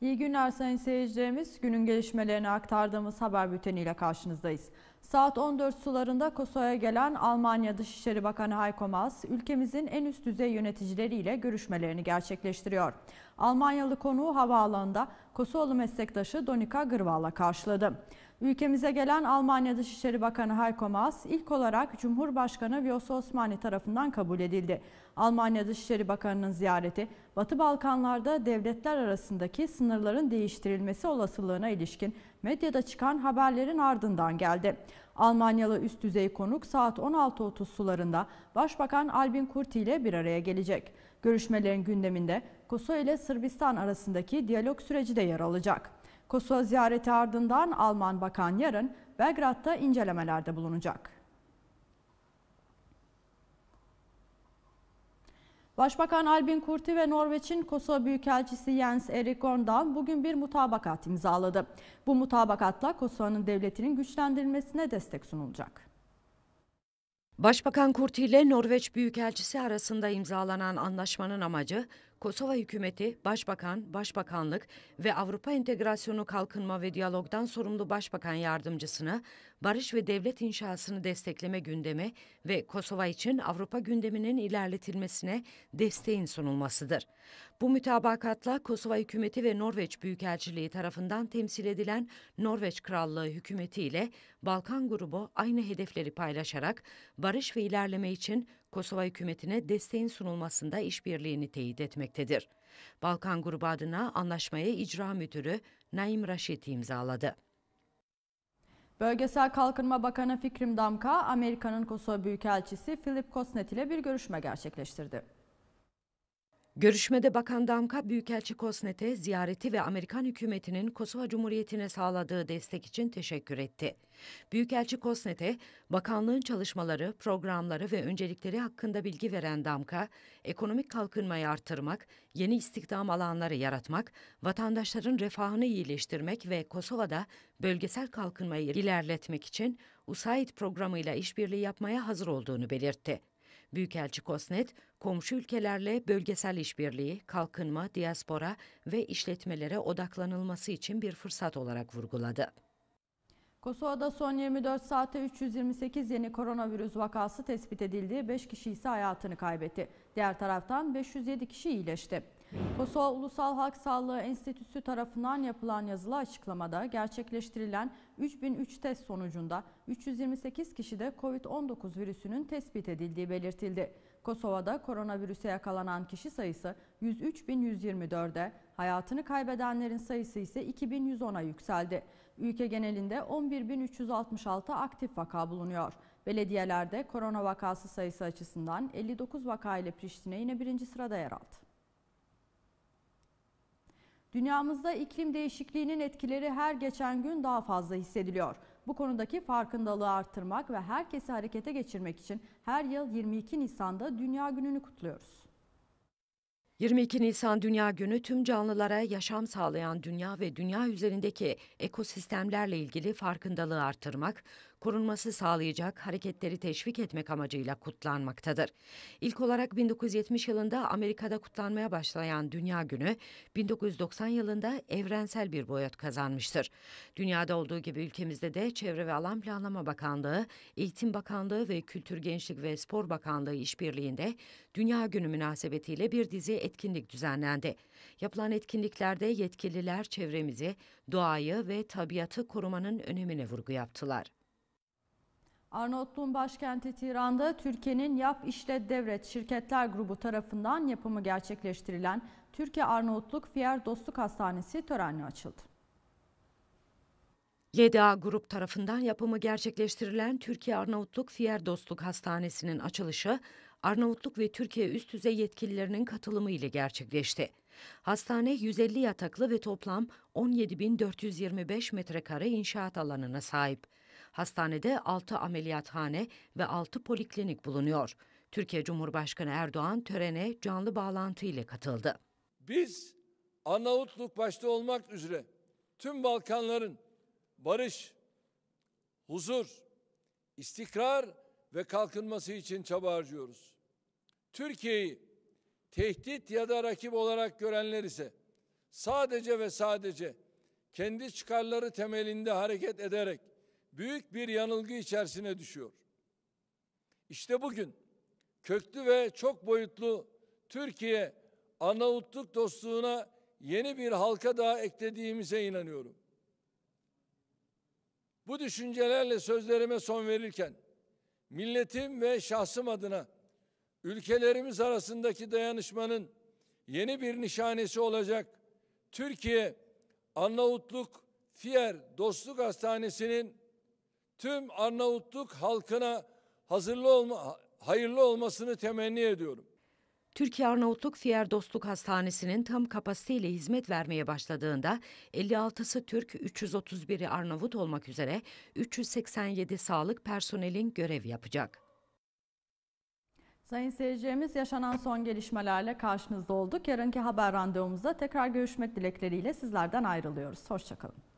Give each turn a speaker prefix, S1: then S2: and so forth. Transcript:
S1: İyi günler sayın seyircilerimiz. Günün gelişmelerini aktardığımız haber bülteniyle karşınızdayız. Saat 14 sularında Kosova'ya gelen Almanya Dışişleri Bakanı Heiko Maas, ülkemizin en üst düzey yöneticileriyle görüşmelerini gerçekleştiriyor. Almanyalı konuğu havaalanında Kosovalı meslektaşı Donika Gırval'la karşıladı. Ülkemize gelen Almanya Dışişleri Bakanı Heiko Maas ilk olarak Cumhurbaşkanı Vyosa Osmani tarafından kabul edildi. Almanya Dışişleri Bakanı'nın ziyareti Batı Balkanlarda devletler arasındaki sınırların değiştirilmesi olasılığına ilişkin medyada çıkan haberlerin ardından geldi. Almanyalı üst düzey konuk saat 16.30 sularında Başbakan Albin Kurti ile bir araya gelecek. Görüşmelerin gündeminde Kosova ile Sırbistan arasındaki diyalog süreci de yer alacak. Kosova ziyareti ardından Alman Bakan yarın Belgrad'da incelemelerde bulunacak. Başbakan Albin Kurti ve Norveç'in Kosova Büyükelçisi Jens Erik Orndam bugün bir mutabakat imzaladı. Bu mutabakatla Kosova'nın devletinin güçlendirilmesine
S2: destek sunulacak. Başbakan Kurti ile Norveç Büyükelçisi arasında imzalanan anlaşmanın amacı Kosova hükümeti, başbakan, başbakanlık ve Avrupa Entegrasyonu Kalkınma ve Diyalog'dan sorumlu başbakan yardımcısını barış ve devlet inşasını destekleme gündemi ve Kosova için Avrupa gündeminin ilerletilmesine desteğin sunulmasıdır. Bu mütabakatla Kosova hükümeti ve Norveç Büyükelçiliği tarafından temsil edilen Norveç Krallığı hükümeti ile Balkan grubu aynı hedefleri paylaşarak barış ve ilerleme için Kosova hükümetine desteğin sunulmasında işbirliğini teyit etmektedir. Balkan grubu adına anlaşmayı icra müdürü Naim Raşit imzaladı. Bölgesel
S1: Kalkınma Bakanı Fikrim Damka, Amerika'nın Kosova Büyükelçisi Philip Kosnet ile bir görüşme
S2: gerçekleştirdi. Görüşmede Bakan Damka, Büyükelçi Kosnet'e ziyareti ve Amerikan hükümetinin Kosova Cumhuriyeti'ne sağladığı destek için teşekkür etti. Büyükelçi Kosnet'e bakanlığın çalışmaları, programları ve öncelikleri hakkında bilgi veren Damka, ekonomik kalkınmayı artırmak, yeni istihdam alanları yaratmak, vatandaşların refahını iyileştirmek ve Kosova'da bölgesel kalkınmayı ilerletmek için USAID programıyla işbirliği yapmaya hazır olduğunu belirtti. Büyükelçi Kosnet, komşu ülkelerle bölgesel işbirliği, kalkınma, diaspora ve işletmelere odaklanılması için bir fırsat olarak vurguladı.
S1: Kosova'da son 24 saate 328 yeni koronavirüs vakası tespit edildi, 5 kişi ise hayatını kaybetti. Diğer taraftan 507 kişi iyileşti. Kosova Ulusal Halk Sağlığı Enstitüsü tarafından yapılan yazılı açıklamada gerçekleştirilen 3003 test sonucunda 328 kişide COVID-19 virüsünün tespit edildiği belirtildi. Kosova'da koronavirüse yakalanan kişi sayısı 103.124'e, hayatını kaybedenlerin sayısı ise 2110'a yükseldi. Ülke genelinde 11.366 aktif vaka bulunuyor. Belediyelerde korona vakası sayısı açısından 59 vaka ile Priştine yine birinci sırada yer aldı. Dünyamızda iklim değişikliğinin etkileri her geçen gün daha fazla hissediliyor. Bu konudaki farkındalığı arttırmak ve herkesi harekete geçirmek için her yıl 22 Nisan'da Dünya Günü'nü
S2: kutluyoruz. 22 Nisan Dünya Günü tüm canlılara yaşam sağlayan dünya ve dünya üzerindeki ekosistemlerle ilgili farkındalığı artırmak, korunması sağlayacak hareketleri teşvik etmek amacıyla kutlanmaktadır. İlk olarak 1970 yılında Amerika'da kutlanmaya başlayan Dünya Günü 1990 yılında evrensel bir boyut kazanmıştır. Dünyada olduğu gibi ülkemizde de Çevre ve Alan Planlama Bakanlığı, Eğitim Bakanlığı ve Kültür Gençlik ve Spor Bakanlığı işbirliğinde Dünya Günü münasebetiyle bir dizi etkinlik düzenlendi. Yapılan etkinliklerde yetkililer çevremizi, doğayı ve tabiatı korumanın önemine vurgu yaptılar.
S1: Arnavutluğun başkenti Tiran'da Türkiye'nin Yap İşlet Devret Şirketler Grubu tarafından yapımı gerçekleştirilen Türkiye Arnavutluk Fiyer Dostluk Hastanesi
S2: törenle açıldı. YDA Grup tarafından yapımı gerçekleştirilen Türkiye Arnavutluk Fiyer Dostluk Hastanesi'nin açılışı Arnavutluk ve Türkiye üst düzey yetkililerinin katılımı ile gerçekleşti. Hastane 150 yataklı ve toplam 17.425 metrekare inşaat alanına sahip. Hastanede 6 ameliyathane ve 6 poliklinik bulunuyor. Türkiye Cumhurbaşkanı Erdoğan törene canlı bağlantı ile katıldı.
S3: Biz Arnavutluk başta olmak üzere tüm Balkanların barış, huzur, istikrar ve kalkınması için çaba harcıyoruz. Türkiye'yi tehdit ya da rakip olarak görenler ise sadece ve sadece kendi çıkarları temelinde hareket ederek büyük bir yanılgı içerisine düşüyor. İşte bugün köklü ve çok boyutlu Türkiye Arnavutluk dostluğuna yeni bir halka daha eklediğimize inanıyorum. Bu düşüncelerle sözlerime son verirken milletim ve şahsım adına ülkelerimiz arasındaki dayanışmanın yeni bir nişanesi olacak Türkiye Arnavutluk Fiyer Dostluk Hastanesi'nin tüm Arnavutluk halkına hazırlı olma, hayırlı olmasını temenni ediyorum.
S2: Türkiye Arnavutluk Fiyer Dostluk Hastanesi'nin tam kapasiteyle hizmet vermeye başladığında 56'sı Türk, 331'i Arnavut olmak üzere 387 sağlık personelin görev yapacak.
S1: Sayın seyircilerimiz yaşanan son gelişmelerle karşınızda olduk. Yarınki haber randevumuzda tekrar görüşmek dilekleriyle sizlerden ayrılıyoruz. Hoşçakalın.